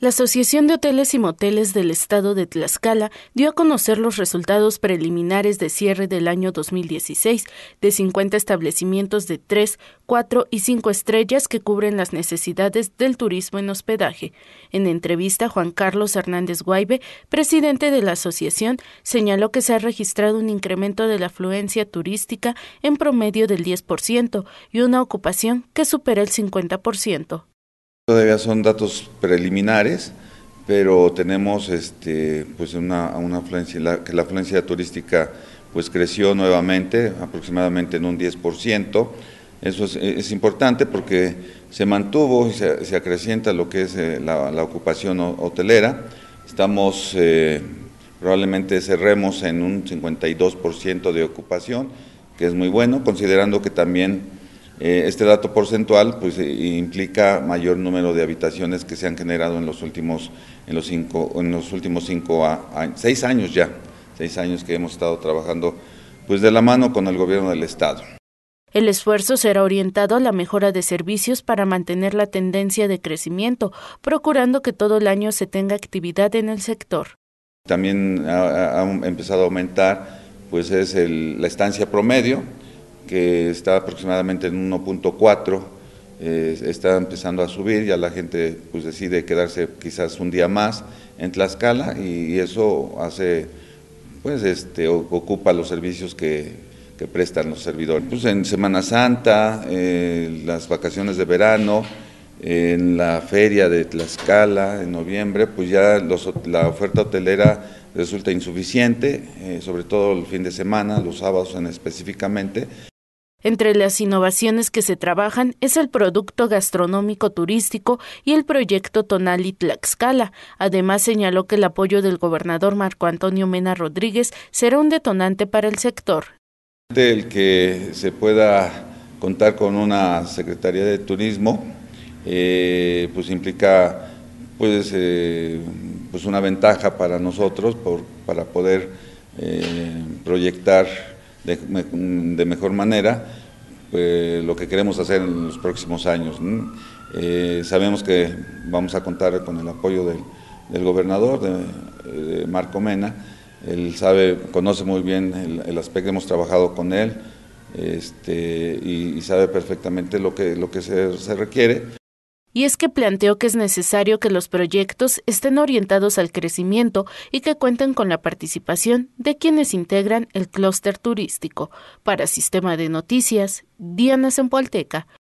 La Asociación de Hoteles y Moteles del Estado de Tlaxcala dio a conocer los resultados preliminares de cierre del año 2016 de 50 establecimientos de 3, 4 y 5 estrellas que cubren las necesidades del turismo en hospedaje. En entrevista, Juan Carlos Hernández Guaybe, presidente de la asociación, señaló que se ha registrado un incremento de la afluencia turística en promedio del 10% y una ocupación que supera el 50%. Todavía son datos preliminares, pero tenemos este, pues una, que la afluencia turística pues creció nuevamente, aproximadamente en un 10%. Eso es, importante porque se mantuvo y se, acrecienta lo que es eh, la, ocupación hotelera. Estamos, eh, probablemente cerremos en un 52% de ocupación, que es muy bueno, considerando que también eh, este dato porcentual pues, eh, implica mayor número de habitaciones que se han generado en los últimos, en los cinco, últimos cinco seis años ya, seis años que hemos estado trabajando pues de la mano con el gobierno del estado. El esfuerzo será orientado a la mejora de servicios para mantener la tendencia de crecimiento, procurando que todo el año se tenga actividad en el sector. También ha, empezado a aumentar pues es la estancia promedio, que está aproximadamente en 1.4, eh, está empezando a subir, ya la gente pues decide quedarse quizás un día más en Tlaxcala y, eso hace, pues este, ocupa los servicios que, prestan los servidores. Pues en Semana Santa, eh, las vacaciones de verano, en la feria de Tlaxcala en noviembre, pues ya la oferta hotelera resulta insuficiente, eh, sobre todo el fin de semana, los sábados en específicamente, entre las innovaciones que se trabajan es el producto gastronómico turístico y el proyecto Tonali Tlaxcala. Además, señaló que el apoyo del gobernador Marco Antonio Mena Rodríguez será un detonante para el sector. El que se pueda contar con una Secretaría de Turismo, eh, pues implica pues, eh, pues, una ventaja para nosotros por, para poder eh, proyectar de, de mejor manera eh, lo que queremos hacer en los próximos años. Eh, sabemos que vamos a contar con el apoyo del, gobernador, de, Marco Mena. Él sabe, conoce muy bien el, aspecto aspecto, hemos trabajado con él este, y, sabe perfectamente lo que, lo que se, se requiere. Y es que planteó que es necesario que los proyectos estén orientados al crecimiento y que cuenten con la participación de quienes integran el clúster turístico. Para Sistema de Noticias, Diana Zempoalteca.